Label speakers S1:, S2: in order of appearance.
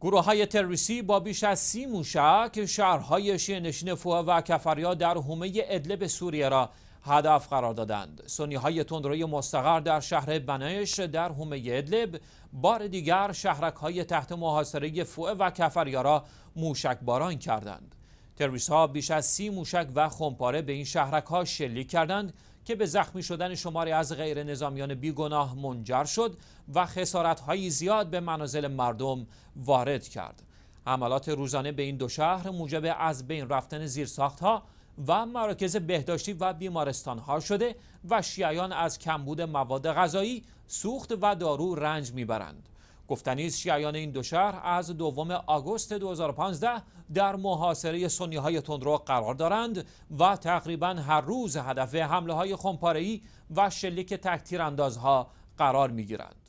S1: گروه های تروریستی با بیش از سی موشک شهرهای شیعه نشین فوه و کفریا در حومه ادلب سوریه را هدف قرار دادند سنی های تندروی مستقر در شهر بنایش در حومه ادلب بار دیگر شهرک های تحت محاصره فوه و کفریا را موشک باران کردند تروریست ها بیش از سی موشک و خمپاره به این شهرک ها شلیک کردند که به زخمی شدن شماری از غیر نظامیان بیگناه منجر شد و خسارتهایی زیاد به منازل مردم وارد کرد. عملات روزانه به این دو شهر موجب از بین رفتن زیرساختها و مراکز بهداشتی و بیمارستان ها شده و شیعیان از کمبود مواد غذایی، سوخت و دارو رنج میبرند. گفتنی است شیعیان این دو شهر از دوم آگوست 2015 در محاصره سنی های تندرو قرار دارند و تقریبا هر روز هدف حمله های خمپاره‌ای و شلیک اندازها قرار می گیرند.